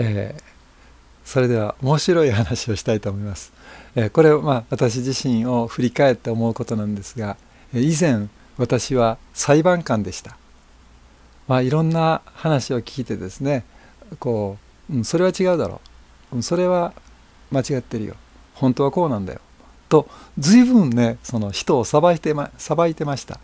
えー、それでは面白い話をしたいと思います。えー、これまあ私自身を振り返って思うことなんですが以前私は裁判官でした。まあ、いろんな話を聞いてですねこう、うん、それは違うだろうそれは間違ってるよ本当はこうなんだよと随分ねその人を裁いてま裁いてました。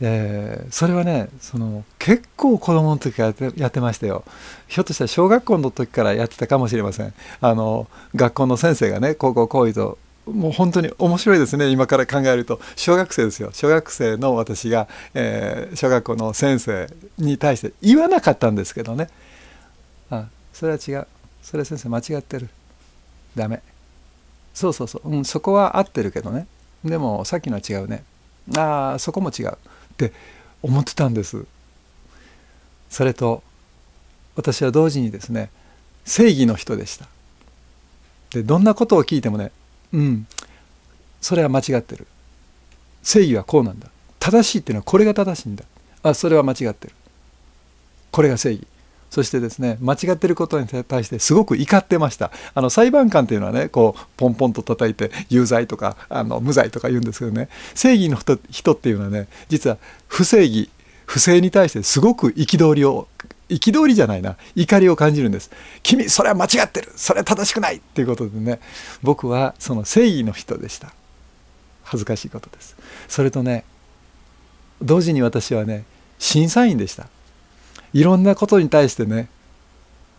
えー、それはねその結構子供の時からやってましたよひょっとしたら小学校の時からやってたかもしれませんあの学校の先生がね高校こういうともう本当に面白いですね今から考えると小学生ですよ小学生の私が、えー、小学校の先生に対して言わなかったんですけどねあそれは違うそれは先生間違ってるダメそうそうそう、うん、そこは合ってるけどねでもさっきのは違うねああそこも違うって思ってたんですそれと私は同時にですね正義の人でしたでどんなことを聞いてもねうんそれは間違ってる正義はこうなんだ正しいっていうのはこれが正しいんだあそれは間違ってるこれが正義そしてですね間違ってることに対してすごく怒ってましたあの裁判官というのはねこうポンポンと叩いて有罪とかあの無罪とか言うんですけどね正義の人っていうのはね実は不正義不正に対してすごく憤りを憤りじゃないな怒りを感じるんです君それは間違ってるそれは正しくないっていうことでね僕はその正義の人でした恥ずかしいことですそれとね同時に私はね審査員でしたいろんなことに対してね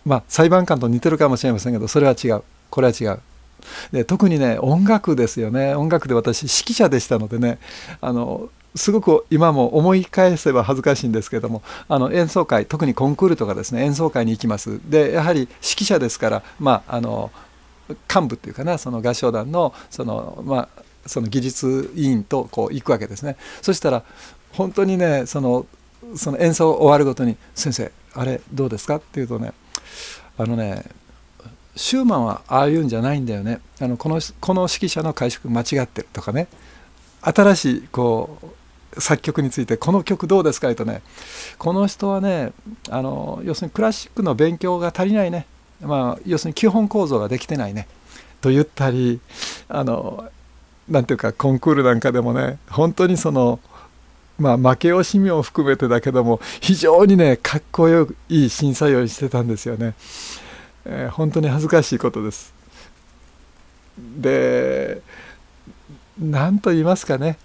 まあ裁判官と似てるかもしれませんけどそれは違うこれは違う。で特にね音楽ですよね音楽で私指揮者でしたのでねあのすごく今も思い返せば恥ずかしいんですけどもあの演奏会特にコンクールとかですね演奏会に行きますでやはり指揮者ですからまああの幹部っていうかなその合唱団のそのまあその技術委員とこう行くわけですねそしたら本当にねそのその演奏終わるごとに「先生あれどうですか?」って言うとねあのねシューマンはああいうんじゃないんだよねあのこのこの指揮者の解釈間違ってるとかね新しいこう作曲について「この曲どうですか?」とねこの人はねあの要するにクラシックの勉強が足りないね、まあ、要するに基本構造ができてないねと言ったりあのなんていうかコンクールなんかでもね本当にその「まあ、負け惜しみを含めてだけども非常にねかっこよくいい審査用意してたんですよね、えー、本当に恥ずかしいことですで何と言いますかね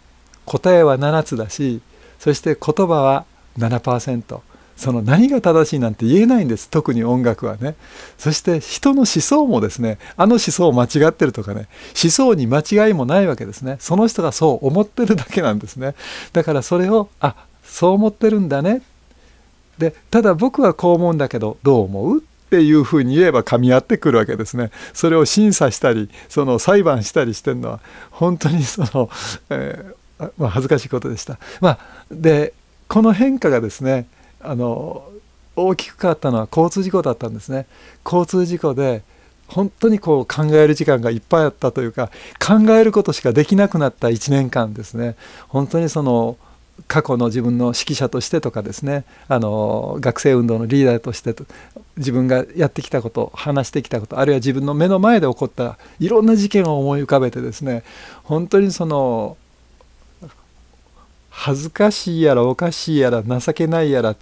答えは7つだしそして言葉は7%。その何が正しいなんて言えないんです特に音楽はねそして人の思想もですねあの思想間違ってるとかね思想に間違いもないわけですねその人がそう思ってるだけなんですねだからそれをあそう思ってるんだねでただ僕はこう思うんだけどどう思うっていうふうに言えば噛み合ってくるわけですね。それを審査したりその裁判したりしてるのは本当にその、えー、まあ、恥ずかしいことでした。まあ、でこの変化がですねあの大きく変わったのは交通事故だったんですね交通事故で本当にこう考える時間がいっぱいあったというか考えることしかできなくなった1年間ですね本当にその過去の自分の指揮者としてとかですねあの学生運動のリーダーとしてと自分がやってきたこと話してきたことあるいは自分の目の前で起こったいろんな事件を思い浮かべてですね本当にその恥ずかしいやらおかしいやら情けないやら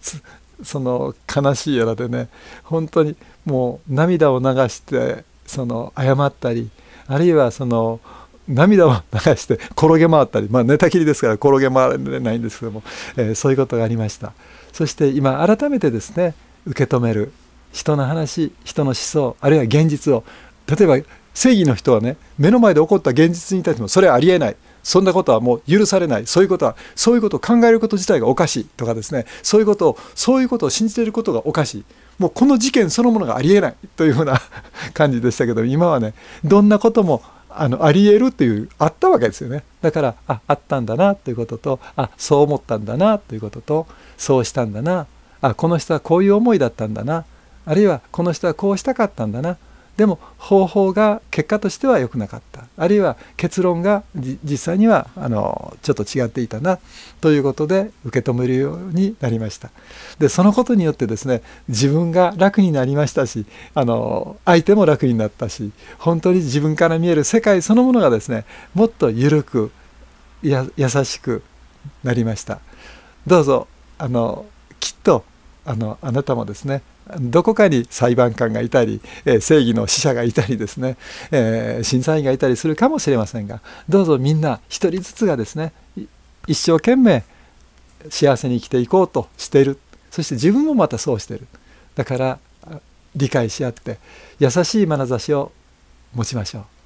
その悲しいやらでね本当にもう涙を流してその謝ったりあるいはその涙を流して転げ回ったり、まあ、寝たきりですから転げ回れないんですけども、えー、そういうことがありましたそして今改めてですね受け止める人の話人の思想あるいは現実を例えば正義の人はね目の前で起こった現実に対してもそれはありえないそんなことはもう許されないそういうことはそういうことを考えること自体がおかしいとかですねそういうことをそういうことを信じていることがおかしいもうこの事件そのものがありえないというふうな 感じでしたけど今はねどんなこともあのありえるっていうあったわけですよねだからああったんだなということとあそう思ったんだなということとそうしたんだなあこの人はこういう思いだったんだなあるいはこの人はこうしたかったんだなでも方法が結果としては良くなかったあるいは結論が実際にはあのちょっと違っていたなということで受け止めるようになりましたでそのことによってですね自分が楽になりましたしあの相手も楽になったし本当に自分から見える世界そのものがですねもっと緩く優しくなりましたどうぞあのきっとあのあなたもですねどこかに裁判官がいたり、え正義の使者がいたりですね、えー、審査員がいたりするかもしれませんがどうぞみんな一人ずつがですね一生懸命幸せに生きていこうとしているそして自分もまたそうしているだから理解し合って優しい眼差しを持ちましょう。